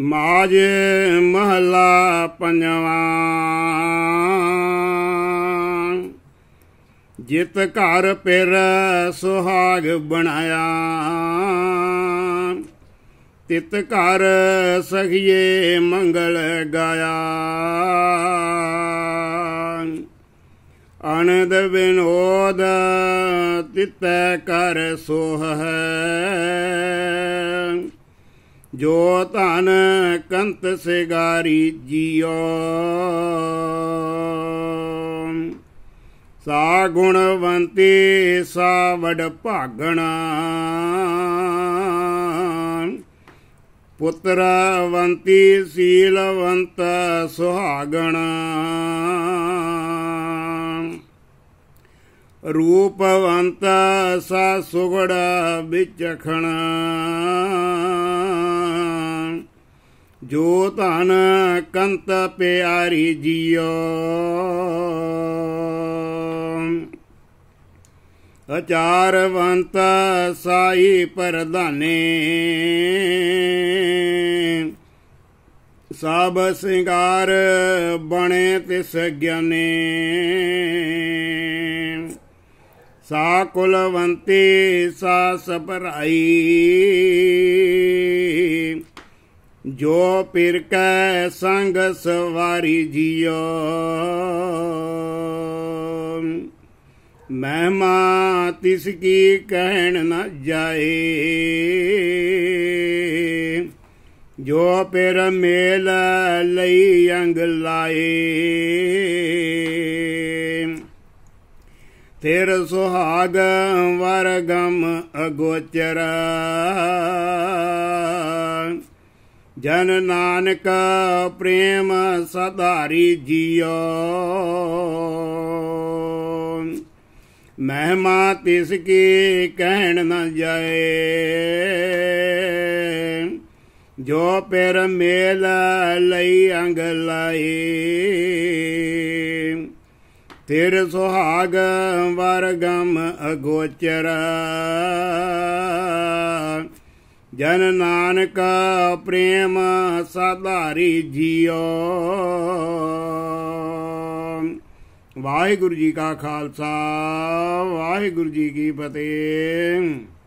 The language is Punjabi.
ਮਾਜ ਮਹਲਾ ਪੰਜਵਾਂ ਜਿਤ ਘਰ ਪਿਰ ਸੁਹਾਗ ਬਣਾਇਆ ਤਿਤ ਘਰ ਸਖੀਏ ਮੰਗਲ ਗਾਇਆ ਅਨੰਦ ਬਿਨੋਦ ਤਿਤ ਕਰ ਸੋਹ ਹੈ ਜੋ ਧਨ ਕੰਤ ਸਿਗਾਰੀ ਜੀਓ ਸਾ ਗੁਣਵੰਤੀ ਸਾ ਵਡ ਭਾਗਣਾ ਪੁੱਤਰਵੰਤੀ ਸੀਲਵੰਤ ਸੁਹਾਗਣਾ ਰੂਪਵੰਤ ਸਾ ਸੁਗੜ ਵਿਚਖਣ ਜੋ ਧਨ ਕੰਤ ਪਿਆਰੀ ਜੀਓ ਅਚਾਰਵੰਤ ਸਾਈ ਪਰਧਾਨੇ ਸਭ ਸਿੰਗਾਰ ਬਣੇ ਤਿਸ ਗਿਆਨੇ ਸਾ ਕੁਲਵੰਤੀ ਸਾ ਸਪਰਾਈ ਜੋ ਪਿਰ ਕੈ ਸੰਗ ਸਵਾਰੀ ਜਿਓ ਮਹਿਮਾ ਤਿਸ ਕੀ ਕਹਿਣ ਨਾ ਜਾਏ ਜੋ ਪਿਰ ਮੇਲ ਲਈ ਅੰਗ ਲਾਏ ਤੇਰ ਸੁਹਾਗ ਵਰਗਮ ਅਗੋਚਰ ਜਨ ਨਾਨਕ ਪ੍ਰੇਮ ਸਦਾਰੀ ਜੀਓ ਮਹਿਮਾ ਤਿਸ ਕੀ ਕਹਿਣ ਨ ਜਾਏ ਜੋ ਪਰ ਮੇਲ ਲਈ ਅੰਗ ਲਾਏ ਫਿਰ ਸੁਹਾਗ ਵਰਗਮ ਅਗੋਚਰ ਜਨ ਨਾਨਕ ਪ੍ਰੇਮ ਸਾਧਾਰੀ ਜੀਓ ਵਾਹਿਗੁਰੂ ਜੀ ਕਾ ਖਾਲਸਾ ਵਾਹਿਗੁਰੂ ਜੀ ਕੀ ਫਤਿਹ